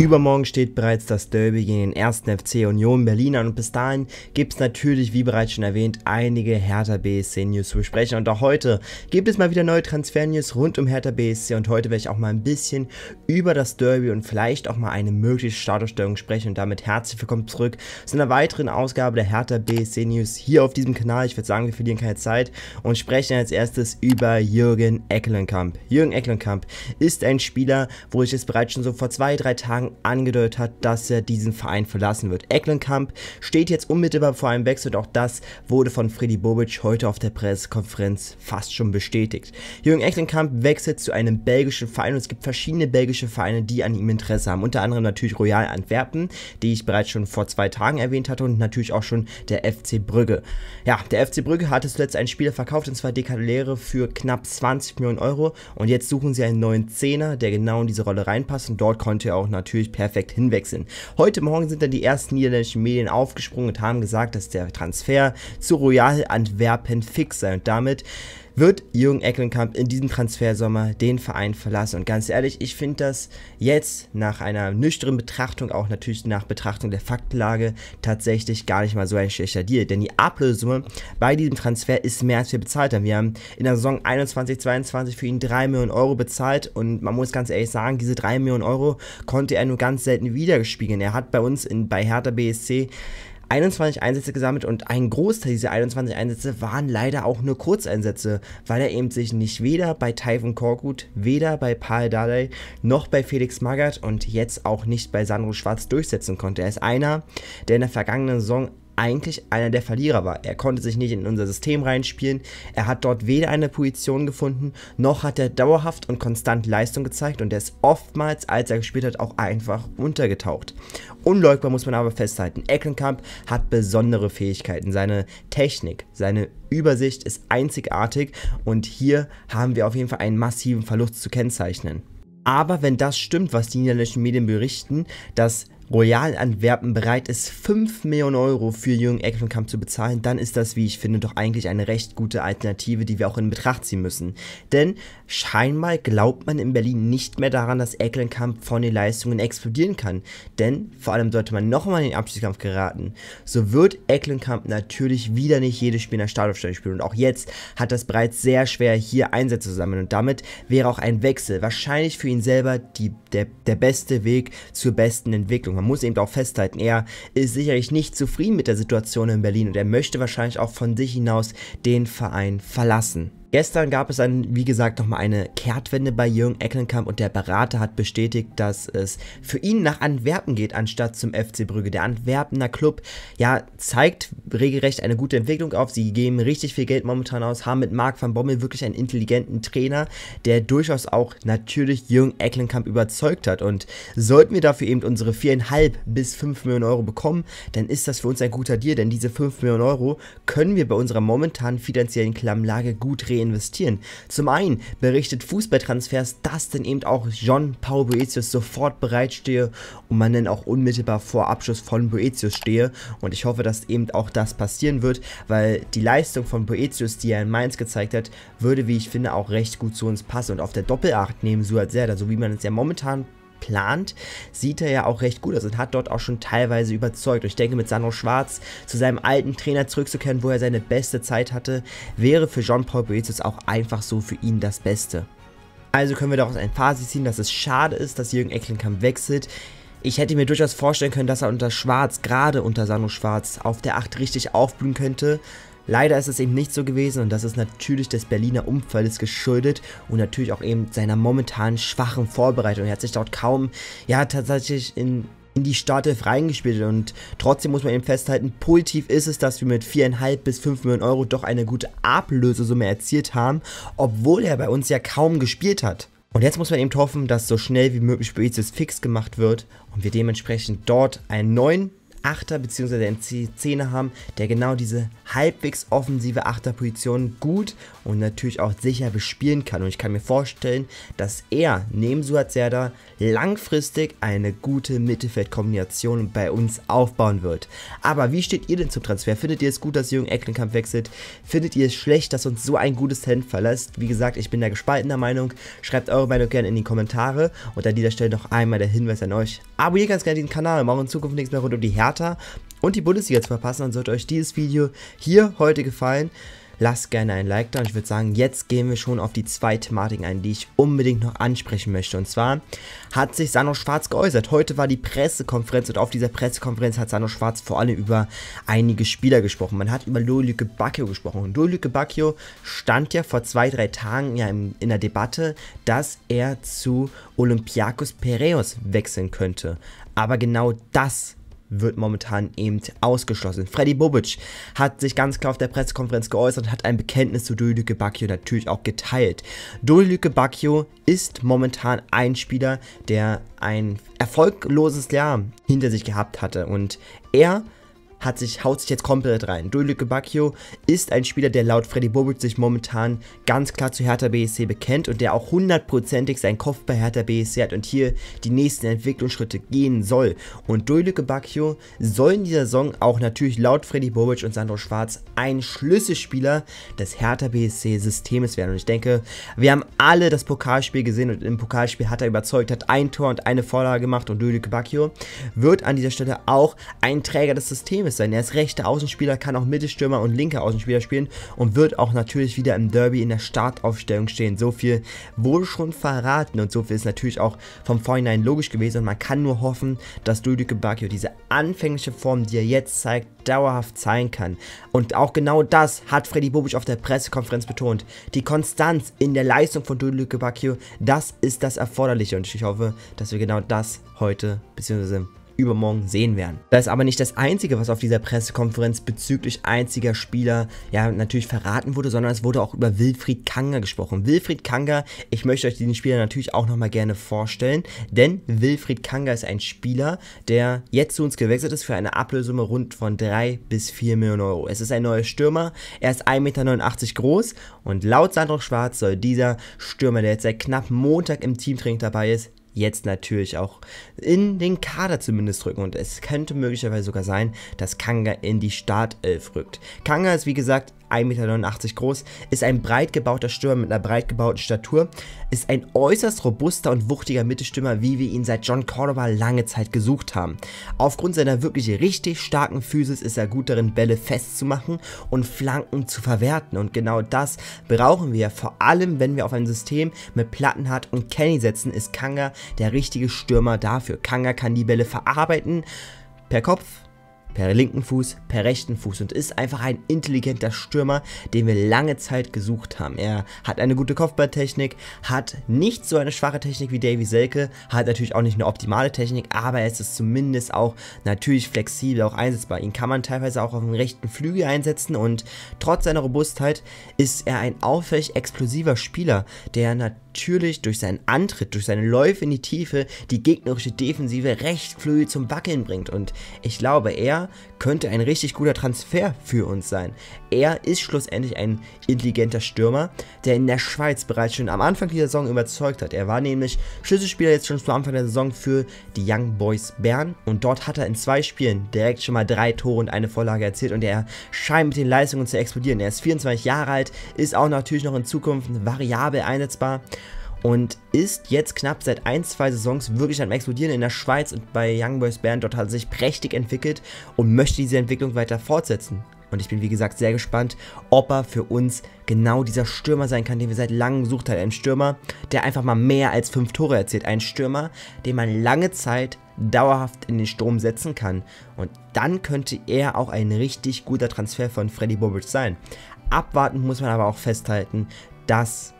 Übermorgen steht bereits das Derby gegen den ersten FC Union Berlin an und bis dahin gibt es natürlich, wie bereits schon erwähnt, einige Hertha BSC News zu besprechen und auch heute gibt es mal wieder neue Transfer-News rund um Hertha BSC und heute werde ich auch mal ein bisschen über das Derby und vielleicht auch mal eine mögliche Startausstellung sprechen und damit herzlich willkommen zurück zu einer weiteren Ausgabe der Hertha BSC News hier auf diesem Kanal. Ich würde sagen, wir verlieren keine Zeit und sprechen als erstes über Jürgen Ecklenkamp. Jürgen Ecklenkamp ist ein Spieler, wo ich es bereits schon so vor zwei, drei Tagen angedeutet hat, dass er diesen Verein verlassen wird. Ecklenkamp steht jetzt unmittelbar vor einem Wechsel und auch das wurde von Freddy Bobic heute auf der Pressekonferenz fast schon bestätigt. Jürgen Ecklenkamp wechselt zu einem belgischen Verein und es gibt verschiedene belgische Vereine, die an ihm Interesse haben. Unter anderem natürlich Royal Antwerpen, die ich bereits schon vor zwei Tagen erwähnt hatte und natürlich auch schon der FC Brügge. Ja, der FC Brügge hatte zuletzt einen Spieler verkauft und zwar Dekalere für knapp 20 Millionen Euro und jetzt suchen sie einen neuen Zehner, der genau in diese Rolle reinpasst und dort konnte er auch natürlich natürlich perfekt hinwechseln. Heute Morgen sind dann die ersten niederländischen Medien aufgesprungen und haben gesagt, dass der Transfer zu Royal Antwerpen fix sei und damit wird Jürgen Ecklenkamp in diesem Transfersommer den Verein verlassen. Und ganz ehrlich, ich finde das jetzt nach einer nüchternen Betrachtung, auch natürlich nach Betrachtung der Faktenlage, tatsächlich gar nicht mal so ein schlechter Deal. Denn die Ablösung bei diesem Transfer ist mehr, als wir bezahlt haben. Wir haben in der Saison 21-22 für ihn 3 Millionen Euro bezahlt und man muss ganz ehrlich sagen, diese 3 Millionen Euro konnte er nur ganz selten wiedergespiegeln. Er hat bei uns in, bei Hertha BSC 21 Einsätze gesammelt und ein Großteil dieser 21 Einsätze waren leider auch nur Kurzeinsätze, weil er eben sich nicht weder bei Taifun Korkut, weder bei Paul Dardai noch bei Felix Magath und jetzt auch nicht bei Sandro Schwarz durchsetzen konnte. Er ist einer, der in der vergangenen Saison eigentlich einer der Verlierer war. Er konnte sich nicht in unser System reinspielen, er hat dort weder eine Position gefunden, noch hat er dauerhaft und konstant Leistung gezeigt und er ist oftmals, als er gespielt hat, auch einfach untergetaucht. Unleugbar muss man aber festhalten, Eckenkamp hat besondere Fähigkeiten, seine Technik, seine Übersicht ist einzigartig und hier haben wir auf jeden Fall einen massiven Verlust zu kennzeichnen. Aber wenn das stimmt, was die niederländischen Medien berichten, dass Royal Antwerpen bereit ist, 5 Millionen Euro für Jürgen Ecklenkamp zu bezahlen, dann ist das, wie ich finde, doch eigentlich eine recht gute Alternative, die wir auch in Betracht ziehen müssen. Denn scheinbar glaubt man in Berlin nicht mehr daran, dass Ecklenkamp von den Leistungen explodieren kann. Denn vor allem sollte man nochmal in den Abschiedskampf geraten. So wird Ecklenkamp natürlich wieder nicht jedes Spiel in der Startaufstellung spielen. Und auch jetzt hat das bereits sehr schwer, hier Einsätze zu sammeln. Und damit wäre auch ein Wechsel wahrscheinlich für ihn selber die, der, der beste Weg zur besten Entwicklung man muss eben auch festhalten, er ist sicherlich nicht zufrieden mit der Situation in Berlin und er möchte wahrscheinlich auch von sich hinaus den Verein verlassen. Gestern gab es dann, wie gesagt, nochmal eine Kehrtwende bei Jürgen Ecklenkamp und der Berater hat bestätigt, dass es für ihn nach Antwerpen geht, anstatt zum FC Brügge. Der Antwerpener Club, ja, zeigt regelrecht eine gute Entwicklung auf. Sie geben richtig viel Geld momentan aus, haben mit Marc van Bommel wirklich einen intelligenten Trainer, der durchaus auch natürlich Jürgen Ecklenkamp überzeugt hat. Und sollten wir dafür eben unsere 4,5 bis 5 Millionen Euro bekommen, dann ist das für uns ein guter Deal, denn diese 5 Millionen Euro können wir bei unserer momentanen finanziellen Klammlage gut regeln reinvestieren. Zum einen berichtet Fußballtransfers, dass dann eben auch jean Paul Boetius sofort bereitstehe und man dann auch unmittelbar vor Abschluss von Boetius stehe. Und ich hoffe, dass eben auch das passieren wird, weil die Leistung von Boetius, die er in Mainz gezeigt hat, würde, wie ich finde, auch recht gut zu uns passen. Und auf der Doppelacht neben Suat Serdar, so wie man es ja momentan plant, sieht er ja auch recht gut aus und hat dort auch schon teilweise überzeugt. Und ich denke, mit Sandro Schwarz zu seinem alten Trainer zurückzukehren, wo er seine beste Zeit hatte, wäre für Jean-Paul Boetius auch einfach so für ihn das Beste. Also können wir daraus ein Fazit ziehen, dass es schade ist, dass Jürgen Ecklenkamp wechselt. Ich hätte mir durchaus vorstellen können, dass er unter Schwarz, gerade unter Sano Schwarz, auf der 8 richtig aufblühen könnte. Leider ist es eben nicht so gewesen und das ist natürlich des Berliner Umfeldes geschuldet und natürlich auch eben seiner momentan schwachen Vorbereitung. Er hat sich dort kaum, ja, tatsächlich in in die Startelf reingespielt und trotzdem muss man eben festhalten, positiv ist es, dass wir mit 4,5 bis 5 Millionen Euro doch eine gute Ablösesumme erzielt haben, obwohl er bei uns ja kaum gespielt hat. Und jetzt muss man eben hoffen, dass so schnell wie möglich Spezies fix gemacht wird und wir dementsprechend dort einen neuen Achter bzw. einen Zehner haben, der genau diese halbwegs offensive Achterposition gut und natürlich auch sicher bespielen kann. Und ich kann mir vorstellen, dass er neben Suat Serdar langfristig eine gute Mittelfeldkombination bei uns aufbauen wird. Aber wie steht ihr denn zum Transfer? Findet ihr es gut, dass Jürgen Ecklenkamp wechselt? Findet ihr es schlecht, dass uns so ein gutes Talent verlässt? Wie gesagt, ich bin da gespaltener Meinung. Schreibt eure Meinung gerne in die Kommentare. Und an dieser Stelle noch einmal der Hinweis an euch. Abonniert ganz gerne den Kanal, um auch in Zukunft nichts mehr rund um die Hertha und die Bundesliga zu verpassen, dann sollte euch dieses Video hier heute gefallen lasst gerne ein Like da. Und ich würde sagen, jetzt gehen wir schon auf die zwei Thematiken ein, die ich unbedingt noch ansprechen möchte. Und zwar hat sich Sano Schwarz geäußert. Heute war die Pressekonferenz und auf dieser Pressekonferenz hat Sano Schwarz vor allem über einige Spieler gesprochen. Man hat über Lolüke Bacchio gesprochen. Und Lolüke Bacchio stand ja vor zwei, drei Tagen ja in, in der Debatte, dass er zu Olympiakos Piraeus wechseln könnte. Aber genau das wird momentan eben ausgeschlossen. Freddy Bobic hat sich ganz klar auf der Pressekonferenz geäußert und hat ein Bekenntnis zu Dulüke Bacchio natürlich auch geteilt. Dulüke Bacchio ist momentan ein Spieler, der ein erfolgloses Jahr hinter sich gehabt hatte und er hat sich, haut sich jetzt komplett rein. Duilio Bacchio ist ein Spieler, der laut Freddy Bobic sich momentan ganz klar zu Hertha BSC bekennt und der auch hundertprozentig seinen Kopf bei Hertha BSC hat und hier die nächsten Entwicklungsschritte gehen soll. Und Duilio Bacchio soll in dieser Saison auch natürlich laut Freddy Bobic und Sandro Schwarz ein Schlüsselspieler des Hertha BSC Systems werden. Und ich denke, wir haben alle das Pokalspiel gesehen und im Pokalspiel hat er überzeugt, hat ein Tor und eine Vorlage gemacht und Duilio Bacchio wird an dieser Stelle auch ein Träger des Systems Janis sein. Er ist rechter Außenspieler, kann auch Mittelstürmer und linker Außenspieler spielen und wird auch natürlich wieder im Derby in der Startaufstellung stehen. So viel wohl schon verraten und so viel ist natürlich auch vom Vorhinein logisch gewesen und man kann nur hoffen, dass Ludovic Bacchio diese anfängliche Form, die er jetzt zeigt, dauerhaft sein kann. Und auch genau das hat Freddy Bobic auf der Pressekonferenz betont. Die Konstanz in der Leistung von Ludovic Bacchio, das ist das Erforderliche und ich hoffe, dass wir genau das heute bzw übermorgen sehen werden. Das ist aber nicht das Einzige, was auf dieser Pressekonferenz bezüglich einziger Spieler ja natürlich verraten wurde, sondern es wurde auch über Wilfried Kanger gesprochen. Wilfried Kanger, ich möchte euch diesen Spieler natürlich auch nochmal gerne vorstellen, denn Wilfried Kanger ist ein Spieler, der jetzt zu uns gewechselt ist für eine Ablösumme rund von 3 bis 4 Millionen Euro. Es ist ein neuer Stürmer, er ist 1,89 Meter groß und laut Sandro Schwarz soll dieser Stürmer, der jetzt seit knapp Montag im Teamtraining dabei ist, jetzt natürlich auch in den Kader zumindest rücken. Und es könnte möglicherweise sogar sein, dass Kanga in die Startelf rückt. Kanga ist wie gesagt 1,89 Meter groß, ist ein breit gebauter Stürmer mit einer breit gebauten Statur, ist ein äußerst robuster und wuchtiger Mittelstürmer, wie wir ihn seit John Cordova lange Zeit gesucht haben. Aufgrund seiner wirklich richtig starken Physis ist er gut darin, Bälle festzumachen und Flanken zu verwerten und genau das brauchen wir, vor allem wenn wir auf ein System mit Plattenhardt und Kenny setzen, ist Kanga der richtige Stürmer dafür. Kanga kann die Bälle verarbeiten, per Kopf, per linken Fuß, per rechten Fuß und ist einfach ein intelligenter Stürmer, den wir lange Zeit gesucht haben. Er hat eine gute Kopfballtechnik, hat nicht so eine schwache Technik wie Davy Selke, hat natürlich auch nicht eine optimale Technik, aber es ist zumindest auch natürlich flexibel, auch einsetzbar. Ihn kann man teilweise auch auf dem rechten Flügel einsetzen und trotz seiner Robustheit ist er ein auffällig explosiver Spieler, der natürlich durch seinen Antritt, durch seine Läufe in die Tiefe die gegnerische Defensive recht flügel zum Wackeln bringt und ich glaube, er könnte ein richtig guter Transfer für uns sein. Er ist schlussendlich ein intelligenter Stürmer, der in der Schweiz bereits schon am Anfang dieser Saison überzeugt hat. Er war nämlich Schlüsselspieler jetzt schon zu Anfang der Saison für die Young Boys Bern und dort hat er in zwei Spielen direkt schon mal drei Tore und eine Vorlage erzielt und er scheint mit den Leistungen zu explodieren. Er ist 24 Jahre alt, ist auch natürlich noch in Zukunft variabel einsetzbar und ist jetzt knapp seit ein, zwei Saisons wirklich am Explodieren in der Schweiz und bei Young Boys Band. Dort hat er sich prächtig entwickelt und möchte diese Entwicklung weiter fortsetzen. Und ich bin wie gesagt sehr gespannt, ob er für uns genau dieser Stürmer sein kann, den wir seit langem gesucht haben. Ein Stürmer, der einfach mal mehr als fünf Tore erzielt. Ein Stürmer, den man lange Zeit dauerhaft in den Strom setzen kann. Und dann könnte er auch ein richtig guter Transfer von Freddy Bobic sein. Abwarten muss man aber auch festhalten, dass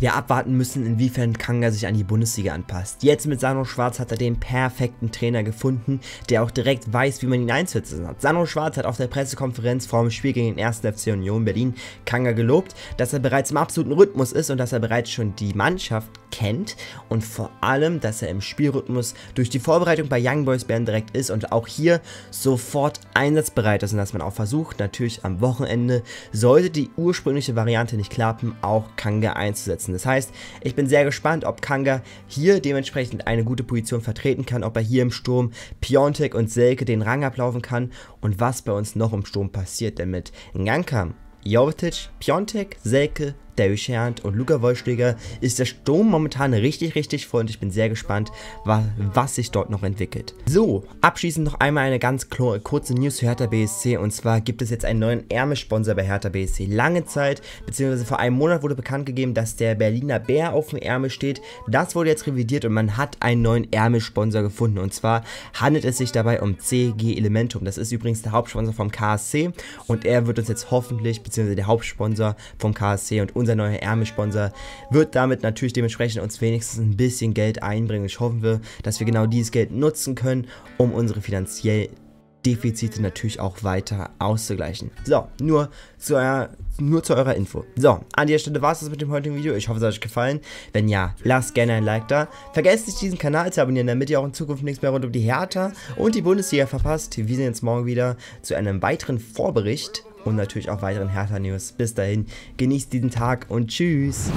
ja abwarten müssen, inwiefern Kanga sich an die Bundesliga anpasst. Jetzt mit Sano Schwarz hat er den perfekten Trainer gefunden, der auch direkt weiß, wie man ihn einzusetzen hat. Sano Schwarz hat auf der Pressekonferenz vor dem Spiel gegen den 1. FC Union Berlin Kanga gelobt, dass er bereits im absoluten Rhythmus ist und dass er bereits schon die Mannschaft kennt und vor allem, dass er im Spielrhythmus durch die Vorbereitung bei Young Boys Bern direkt ist und auch hier sofort einsatzbereit ist und dass man auch versucht, natürlich am Wochenende, sollte die ursprüngliche Variante nicht klappen, auch Kanga einzusetzen. Das heißt, ich bin sehr gespannt, ob Kanga hier dementsprechend eine gute Position vertreten kann, ob er hier im Sturm Piontek und Selke den Rang ablaufen kann und was bei uns noch im Sturm passiert, denn mit Ngankam Jovetic, Piontek, Selke, Derry Sherrand und Luca Wollschläger ist der Sturm momentan richtig, richtig voll und ich bin sehr gespannt, was, was sich dort noch entwickelt. So, abschließend noch einmal eine ganz kurze News zu Hertha BSC und zwar gibt es jetzt einen neuen Ärmelsponsor bei Hertha BSC. Lange Zeit, beziehungsweise vor einem Monat wurde bekannt gegeben, dass der Berliner Bär auf dem Ärmel steht. Das wurde jetzt revidiert und man hat einen neuen Ärmelsponsor gefunden und zwar handelt es sich dabei um CG Elementum. Das ist übrigens der Hauptsponsor vom KSC und er wird uns jetzt hoffentlich, beziehungsweise der Hauptsponsor vom KSC und uns unser neuer Ärmelsponsor, wird damit natürlich dementsprechend uns wenigstens ein bisschen Geld einbringen. Ich hoffe, dass wir genau dieses Geld nutzen können, um unsere finanziellen Defizite natürlich auch weiter auszugleichen. So, nur zu, eurer, nur zu eurer Info. So, an dieser Stelle war es das mit dem heutigen Video. Ich hoffe, es hat euch gefallen. Wenn ja, lasst gerne ein Like da. Vergesst nicht, diesen Kanal zu abonnieren, damit ihr auch in Zukunft nichts mehr rund um die Hertha und die Bundesliga verpasst. Wir sehen uns morgen wieder zu einem weiteren Vorbericht und natürlich auch weiteren Hertha-News. Bis dahin, genießt diesen Tag und tschüss.